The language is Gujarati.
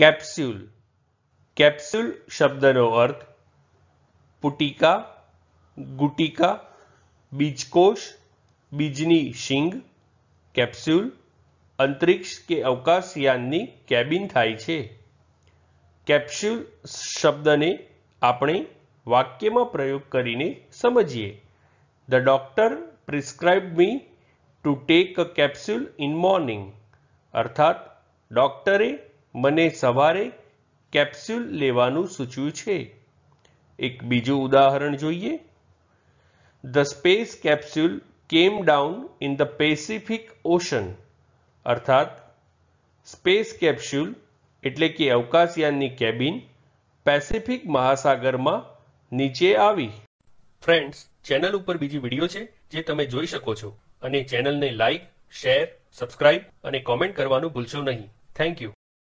કેપ્સ્યુલ કેપ્સ્યુલ શબ્દનો અર્થ પુટિકા ગુટિકા બીજકોષ બીજની શિંગ કેપ્સ્યુલ અંતરિક્ષ કે અવકાશયાનની કેબિન થાય છે કેપ્સ્યુલ શબ્દને આપણે વાક્યમાં પ્રયોગ કરીને સમજીએ the doctor prescribe me to take a capsule in morning અર્થાત ડૉક્ટરે મને સવારે કેપ્સ્યુલ લેવાનું સૂચવ્યું છે એક બીજું ઉદાહરણ જોઈએ the space capsule came down in the Pacific Ocean અર્થાત સ્પેસ કેપ્સ્યુલ એટલે કે અવકાશયાનની કેબિન પેસિફિક મહાસાગરમાં નીચે આવી ફ્રેન્ડ્સ ચેનલ ઉપર બીજી વિડીયો છે જે તમે જોઈ શકો છો અને ચેનલને લાઇક શેર સબસ્ક્રાઇબ અને કોમેન્ટ કરવાનું ભૂલશો નહીં થેન્ક યુ